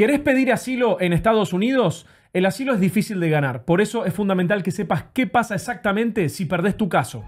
¿Querés pedir asilo en Estados Unidos? El asilo es difícil de ganar, por eso es fundamental que sepas qué pasa exactamente si perdés tu caso.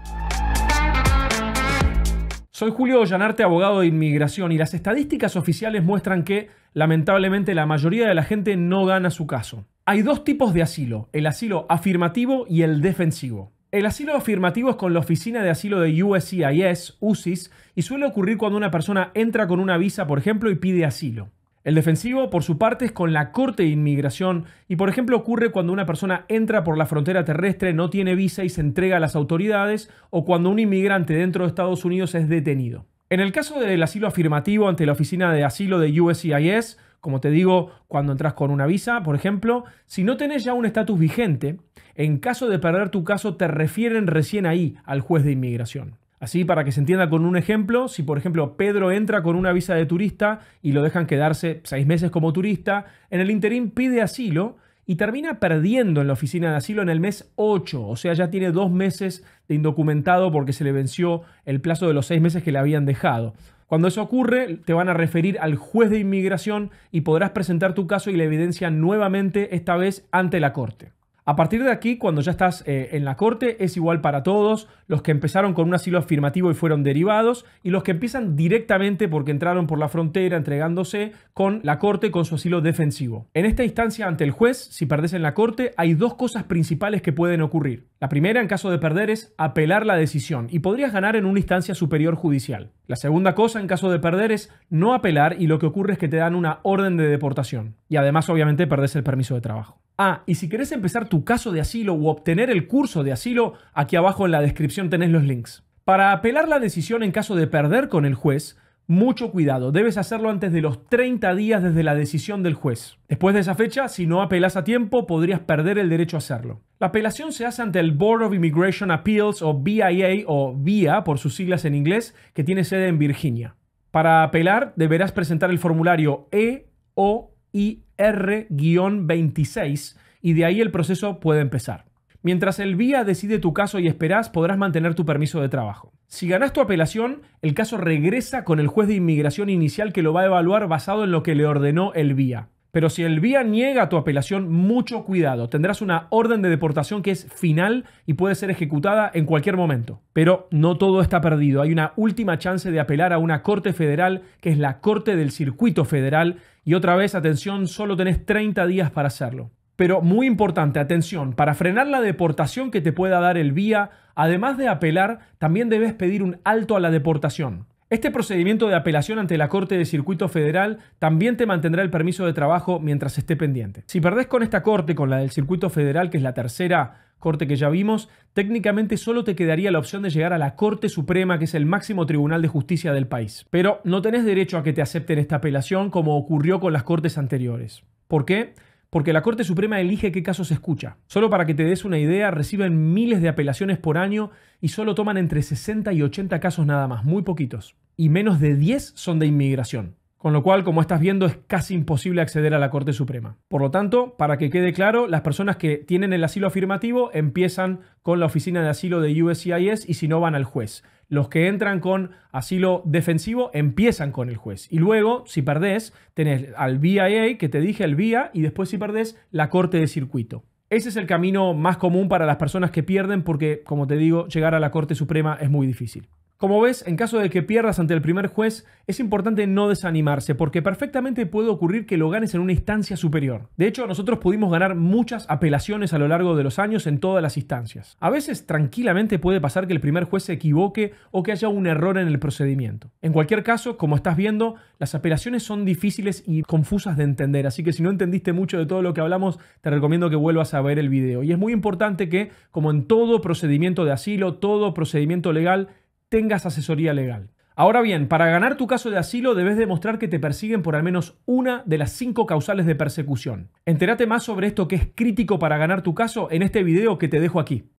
Soy Julio Ollanarte, abogado de inmigración, y las estadísticas oficiales muestran que, lamentablemente, la mayoría de la gente no gana su caso. Hay dos tipos de asilo, el asilo afirmativo y el defensivo. El asilo afirmativo es con la Oficina de Asilo de USCIS, USIS, y suele ocurrir cuando una persona entra con una visa, por ejemplo, y pide asilo. El defensivo, por su parte, es con la Corte de Inmigración y, por ejemplo, ocurre cuando una persona entra por la frontera terrestre, no tiene visa y se entrega a las autoridades, o cuando un inmigrante dentro de Estados Unidos es detenido. En el caso del asilo afirmativo ante la Oficina de Asilo de USCIS, como te digo, cuando entras con una visa, por ejemplo, si no tenés ya un estatus vigente, en caso de perder tu caso te refieren recién ahí al juez de inmigración. Así, para que se entienda con un ejemplo, si por ejemplo Pedro entra con una visa de turista y lo dejan quedarse seis meses como turista, en el interín pide asilo y termina perdiendo en la oficina de asilo en el mes 8, o sea, ya tiene dos meses de indocumentado porque se le venció el plazo de los seis meses que le habían dejado. Cuando eso ocurre, te van a referir al juez de inmigración y podrás presentar tu caso y la evidencia nuevamente, esta vez ante la corte. A partir de aquí, cuando ya estás eh, en la corte, es igual para todos, los que empezaron con un asilo afirmativo y fueron derivados, y los que empiezan directamente porque entraron por la frontera entregándose con la corte con su asilo defensivo. En esta instancia ante el juez, si perdés en la corte, hay dos cosas principales que pueden ocurrir. La primera, en caso de perder, es apelar la decisión y podrías ganar en una instancia superior judicial. La segunda cosa, en caso de perder, es no apelar y lo que ocurre es que te dan una orden de deportación. Y además, obviamente, perdes el permiso de trabajo. Ah, y si querés empezar tu caso de asilo u obtener el curso de asilo, aquí abajo en la descripción tenés los links. Para apelar la decisión en caso de perder con el juez, mucho cuidado, debes hacerlo antes de los 30 días desde la decisión del juez. Después de esa fecha, si no apelas a tiempo, podrías perder el derecho a hacerlo. La apelación se hace ante el Board of Immigration Appeals o BIA o VIA por sus siglas en inglés, que tiene sede en Virginia. Para apelar, deberás presentar el formulario E o IR-26 y de ahí el proceso puede empezar. Mientras el VIA decide tu caso y esperas, podrás mantener tu permiso de trabajo. Si ganas tu apelación, el caso regresa con el juez de inmigración inicial que lo va a evaluar basado en lo que le ordenó el VIA. Pero si el VIA niega tu apelación, mucho cuidado. Tendrás una orden de deportación que es final y puede ser ejecutada en cualquier momento. Pero no todo está perdido. Hay una última chance de apelar a una corte federal, que es la Corte del Circuito Federal. Y otra vez, atención, solo tenés 30 días para hacerlo. Pero muy importante, atención, para frenar la deportación que te pueda dar el VIA, además de apelar, también debes pedir un alto a la deportación. Este procedimiento de apelación ante la Corte de Circuito Federal también te mantendrá el permiso de trabajo mientras esté pendiente. Si perdés con esta Corte, con la del Circuito Federal, que es la tercera Corte que ya vimos, técnicamente solo te quedaría la opción de llegar a la Corte Suprema, que es el máximo tribunal de justicia del país. Pero no tenés derecho a que te acepten esta apelación como ocurrió con las Cortes anteriores. ¿Por qué? porque la Corte Suprema elige qué casos escucha. Solo para que te des una idea, reciben miles de apelaciones por año y solo toman entre 60 y 80 casos nada más, muy poquitos. Y menos de 10 son de inmigración. Con lo cual, como estás viendo, es casi imposible acceder a la Corte Suprema. Por lo tanto, para que quede claro, las personas que tienen el asilo afirmativo empiezan con la Oficina de Asilo de USCIS y si no van al juez. Los que entran con asilo defensivo empiezan con el juez. Y luego, si perdés, tenés al BIA, que te dije el BIA, y después si perdés, la corte de circuito. Ese es el camino más común para las personas que pierden porque, como te digo, llegar a la Corte Suprema es muy difícil. Como ves, en caso de que pierdas ante el primer juez, es importante no desanimarse, porque perfectamente puede ocurrir que lo ganes en una instancia superior. De hecho, nosotros pudimos ganar muchas apelaciones a lo largo de los años en todas las instancias. A veces, tranquilamente puede pasar que el primer juez se equivoque o que haya un error en el procedimiento. En cualquier caso, como estás viendo, las apelaciones son difíciles y confusas de entender, así que si no entendiste mucho de todo lo que hablamos, te recomiendo que vuelvas a ver el video. Y es muy importante que, como en todo procedimiento de asilo, todo procedimiento legal, tengas asesoría legal. Ahora bien, para ganar tu caso de asilo debes demostrar que te persiguen por al menos una de las cinco causales de persecución. Entérate más sobre esto que es crítico para ganar tu caso en este video que te dejo aquí.